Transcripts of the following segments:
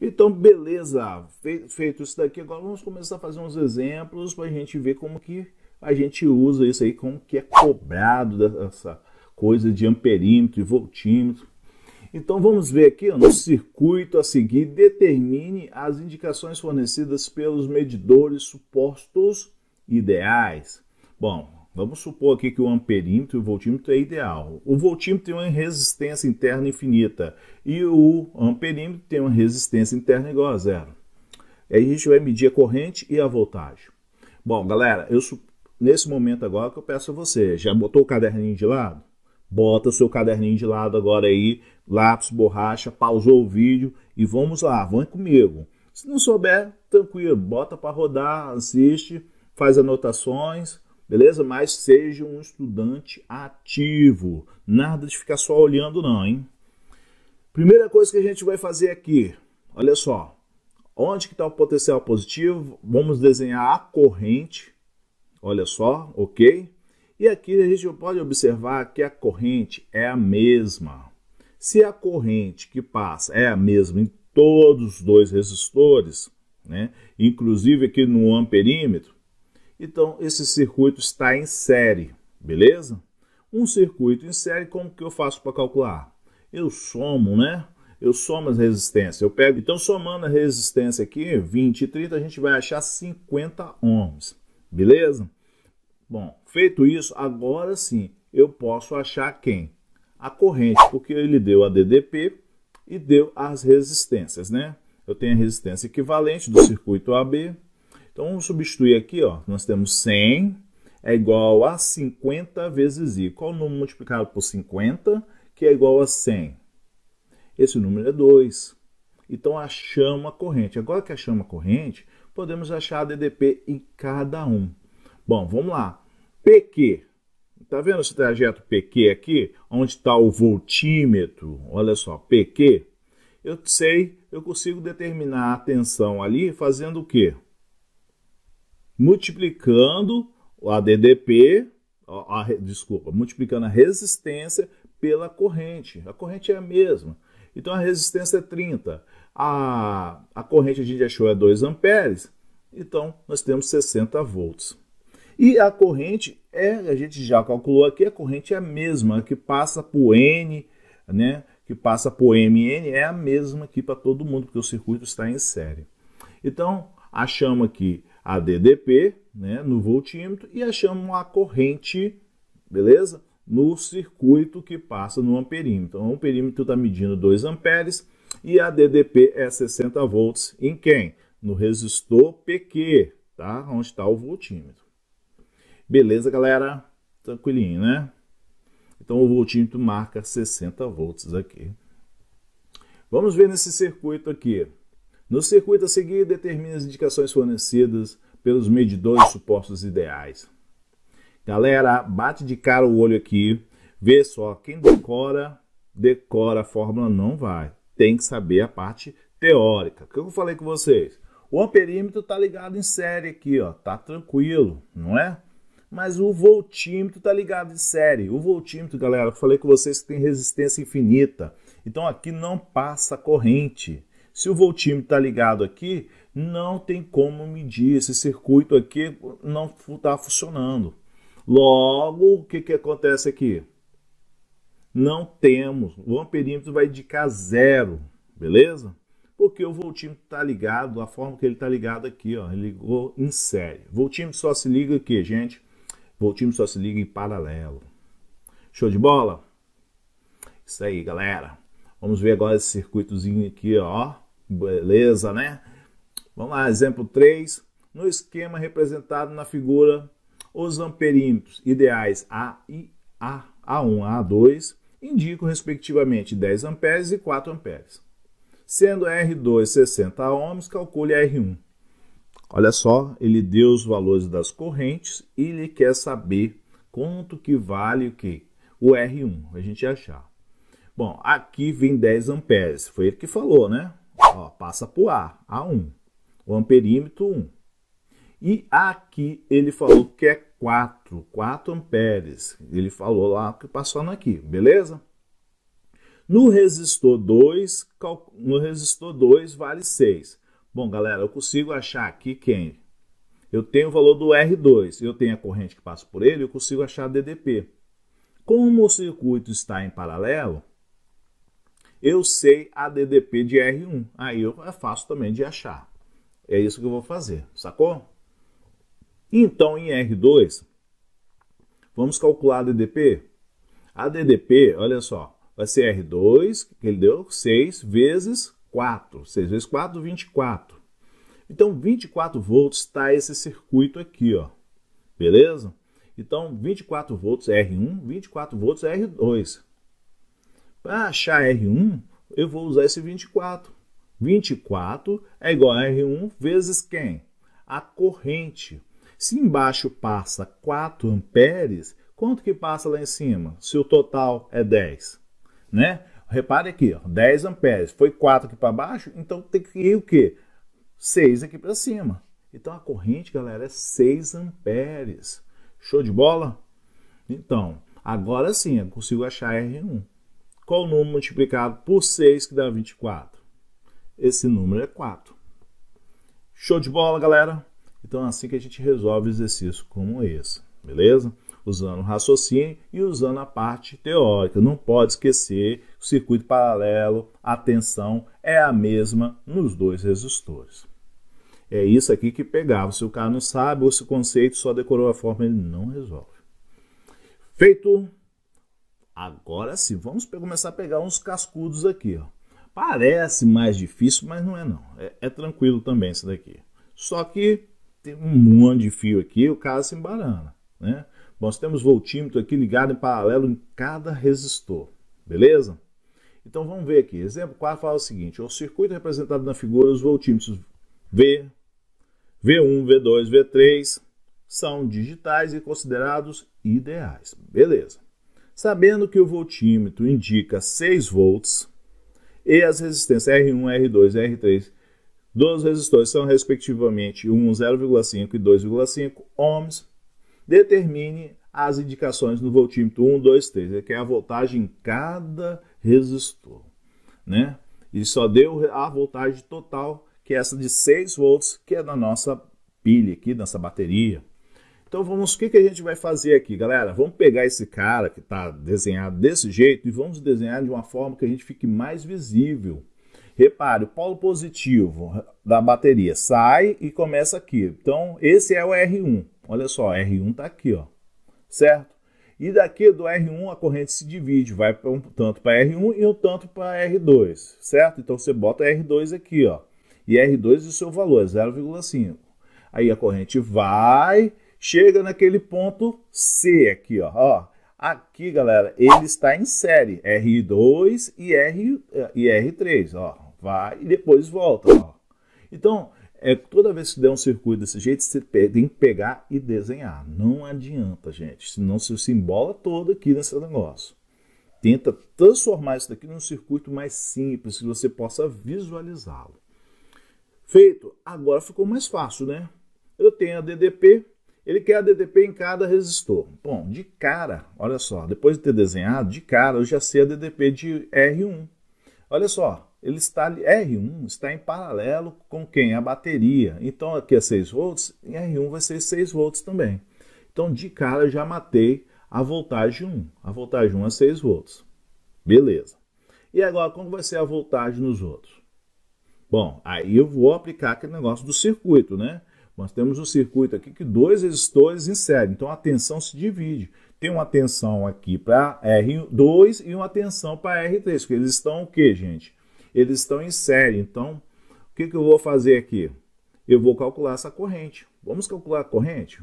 Então, beleza, feito isso daqui, agora vamos começar a fazer uns exemplos para a gente ver como que a gente usa isso aí, como que é cobrado dessa coisa de amperímetro e voltímetro. Então vamos ver aqui no circuito a seguir, determine as indicações fornecidas pelos medidores supostos ideais. Bom, Vamos supor aqui que o amperímetro e o voltímetro é ideal. O voltímetro tem uma resistência interna infinita e o amperímetro tem uma resistência interna igual a zero. Aí a gente vai medir a corrente e a voltagem. Bom, galera, eu nesse momento agora que eu peço a você, já botou o caderninho de lado? Bota o seu caderninho de lado agora aí, lápis, borracha, pausou o vídeo e vamos lá, vem comigo. Se não souber, tranquilo, bota para rodar, assiste, faz anotações beleza? Mas seja um estudante ativo, nada de ficar só olhando não, hein? Primeira coisa que a gente vai fazer aqui, olha só, onde que está o potencial positivo? Vamos desenhar a corrente, olha só, ok? E aqui a gente pode observar que a corrente é a mesma. Se a corrente que passa é a mesma em todos os dois resistores, né? inclusive aqui no amperímetro, então, esse circuito está em série, beleza? Um circuito em série, como que eu faço para calcular? Eu somo, né? Eu somo as resistências. Eu pego, então, somando a resistência aqui, 20 e 30, a gente vai achar 50 ohms, beleza? Bom, feito isso, agora sim, eu posso achar quem? A corrente, porque ele deu a DDP e deu as resistências, né? Eu tenho a resistência equivalente do circuito AB, então vamos substituir aqui, ó, nós temos 100 é igual a 50 vezes i. Qual o número multiplicado por 50 que é igual a 100? Esse número é 2. Então achamos a corrente. Agora que achamos é a corrente, podemos achar a DDP em cada um. Bom, vamos lá. PQ. Está vendo esse trajeto PQ aqui? Onde está o voltímetro? Olha só, PQ. Eu sei, eu consigo determinar a tensão ali fazendo o quê? multiplicando a DDP, a, a, desculpa, multiplicando a resistência pela corrente. A corrente é a mesma. Então a resistência é 30. A, a corrente a gente achou é 2 amperes, então nós temos 60 volts. E a corrente é, a gente já calculou aqui, a corrente é a mesma, a que passa por N, né, que passa por MN, é a mesma aqui para todo mundo, porque o circuito está em série. Então, achamos aqui a DDP né, no voltímetro e achamos a corrente, beleza? No circuito que passa no amperímetro. Então, O amperímetro está medindo 2 amperes e a DDP é 60 volts em quem? No resistor PQ, tá? Onde está o voltímetro. Beleza, galera? Tranquilinho, né? Então o voltímetro marca 60 volts aqui. Vamos ver nesse circuito aqui. No circuito a seguir, determine as indicações fornecidas pelos medidores supostos ideais. Galera, bate de cara o olho aqui, vê só, quem decora, decora a fórmula não vai. Tem que saber a parte teórica. O que eu falei com vocês? O amperímetro está ligado em série aqui, ó, tá tranquilo, não é? Mas o voltímetro está ligado em série. O voltímetro, galera, eu falei com vocês que tem resistência infinita. Então aqui não passa corrente. Se o voltímetro está ligado aqui, não tem como medir. Esse circuito aqui não está funcionando. Logo, o que, que acontece aqui? Não temos. O amperímetro vai indicar zero, beleza? Porque o voltímetro está ligado, a forma que ele está ligado aqui, ó, ele ligou em série. Voltímetro só se liga aqui, gente. Voltímetro só se liga em paralelo. Show de bola? Isso aí, galera. Vamos ver agora esse circuitozinho aqui, ó. Beleza, né? Vamos lá, exemplo 3. No esquema representado na figura, os amperímetros ideais A e A, A1, A2 indicam respectivamente 10 amperes e 4 amperes. Sendo R2 60 ohms, calcule R1. Olha só, ele deu os valores das correntes e ele quer saber quanto que vale o que? O R1, a gente achar. Bom, aqui vem 10 amperes, foi ele que falou, né? Ó, passa por A, A1. O amperímetro 1. E aqui ele falou que é 4, 4 amperes. Ele falou lá que passou aqui, beleza? No resistor 2, no resistor 2 vale 6. Bom, galera, eu consigo achar aqui quem? Eu tenho o valor do R2, eu tenho a corrente que passa por ele, eu consigo achar DDP. Como o circuito está em paralelo, eu sei a DDP de R1. Aí eu, é fácil também de achar. É isso que eu vou fazer, sacou? Então, em R2, vamos calcular a DDP. A DDP, olha só, vai ser R2, que ele deu 6 vezes 4. 6 vezes 4, 24. Então, 24 volts está esse circuito aqui, ó. Beleza? Então, 24 volts R1, 24 volts R2. Para achar R1, eu vou usar esse 24. 24 é igual a R1 vezes quem? A corrente. Se embaixo passa 4 amperes, quanto que passa lá em cima? Se o total é 10, né? Repare aqui, ó, 10 amperes. Foi 4 aqui para baixo, então tem que ir o quê? 6 aqui para cima. Então a corrente, galera, é 6 amperes. Show de bola? Então, agora sim, eu consigo achar R1. Qual o número multiplicado por 6 que dá 24? Esse número é 4. Show de bola, galera? Então é assim que a gente resolve exercícios como esse, beleza? Usando o raciocínio e usando a parte teórica. Não pode esquecer o circuito paralelo, a tensão é a mesma nos dois resistores. É isso aqui que pegava. Se o cara não sabe ou se o conceito só decorou a forma, ele não resolve. Feito Agora sim, vamos começar a pegar uns cascudos aqui. Ó. Parece mais difícil, mas não é não. É, é tranquilo também isso daqui. Só que tem um monte de fio aqui, o cara se embarana. Né? Nós temos voltímetro aqui ligado em paralelo em cada resistor. Beleza? Então vamos ver aqui. Exemplo 4 fala o seguinte: o circuito representado na figura, os voltímetros V, V1, V2, V3 são digitais e considerados ideais. Beleza. Sabendo que o voltímetro indica 6 volts e as resistências R1, R2 e R3 dos resistores são respectivamente 1, 0,5 e 2,5 ohms, determine as indicações no voltímetro 1, 2, 3, que é a voltagem em cada resistor, né? E só deu a voltagem total, que é essa de 6 volts, que é da nossa pilha aqui, nossa bateria. Então vamos, o que, que a gente vai fazer aqui, galera? Vamos pegar esse cara que está desenhado desse jeito e vamos desenhar de uma forma que a gente fique mais visível. Repare, o polo positivo da bateria sai e começa aqui. Então esse é o R1. Olha só, R1 está aqui, ó. certo? E daqui do R1 a corrente se divide, vai um tanto para R1 e um tanto para R2, certo? Então você bota R2 aqui, ó. E R2 é o seu valor, 0,5. É Aí a corrente vai chega naquele ponto C aqui, ó. ó. Aqui, galera, ele está em série, R2 e, R, e R3, ó. Vai e depois volta, ó. Então, é, toda vez que der um circuito desse jeito, você tem que pegar e desenhar. Não adianta, gente, senão você se embola todo aqui nesse negócio. Tenta transformar isso daqui num circuito mais simples, que você possa visualizá-lo. Feito, agora ficou mais fácil, né? Eu tenho a DDP, ele quer a ADDP em cada resistor. Bom, de cara, olha só, depois de ter desenhado, de cara eu já sei a ADDP de R1. Olha só, ele está R1 está em paralelo com quem? A bateria. Então aqui é 6 volts, em R1 vai ser 6 volts também. Então de cara eu já matei a voltagem 1. A voltagem 1 é 6 volts. Beleza. E agora, como vai ser a voltagem nos outros? Bom, aí eu vou aplicar aquele negócio do circuito, né? Nós temos um circuito aqui que dois resistores inserem, então a tensão se divide. Tem uma tensão aqui para R2 e uma tensão para R3, porque eles estão o que, gente? Eles estão em série. Então, o que, que eu vou fazer aqui? Eu vou calcular essa corrente. Vamos calcular a corrente?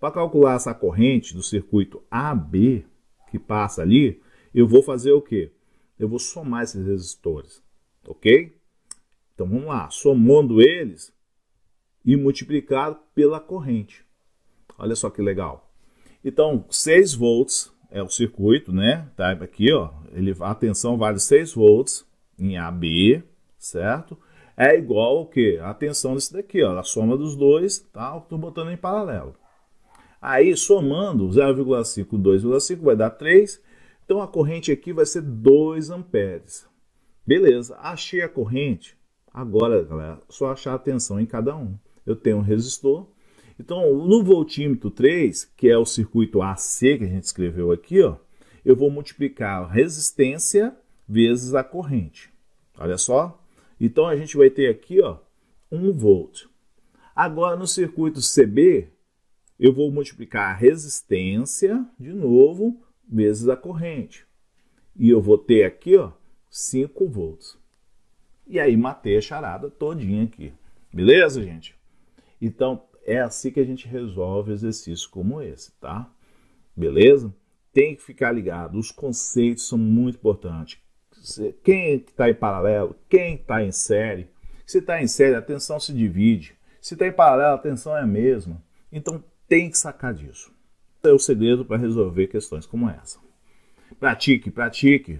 Para calcular essa corrente do circuito AB que passa ali, eu vou fazer o quê? Eu vou somar esses resistores, ok? Então vamos lá, somando eles, e multiplicar pela corrente. Olha só que legal. Então, 6 volts é o circuito, né? Tá aqui, ó. Ele, a tensão vale 6 volts em AB, certo? É igual ao que? A tensão desse daqui, ó. A soma dos dois, tá? Estou botando em paralelo. Aí, somando 0,5 2,5 vai dar 3. Então, a corrente aqui vai ser 2 amperes. Beleza, achei a corrente. Agora, galera, é só achar a tensão em cada um eu tenho um resistor. Então, no voltímetro 3, que é o circuito AC que a gente escreveu aqui, ó, eu vou multiplicar a resistência vezes a corrente. Olha só. Então, a gente vai ter aqui ó, 1 volt. Agora, no circuito CB, eu vou multiplicar a resistência, de novo, vezes a corrente. E eu vou ter aqui ó, 5 volts. E aí matei a charada todinha aqui. Beleza, gente? Então, é assim que a gente resolve exercícios como esse, tá? Beleza? Tem que ficar ligado, os conceitos são muito importantes. Quem está em paralelo, quem está em série. Se está em série, a tensão se divide. Se está em paralelo, a tensão é a mesma. Então, tem que sacar disso. É o segredo para resolver questões como essa. Pratique, pratique.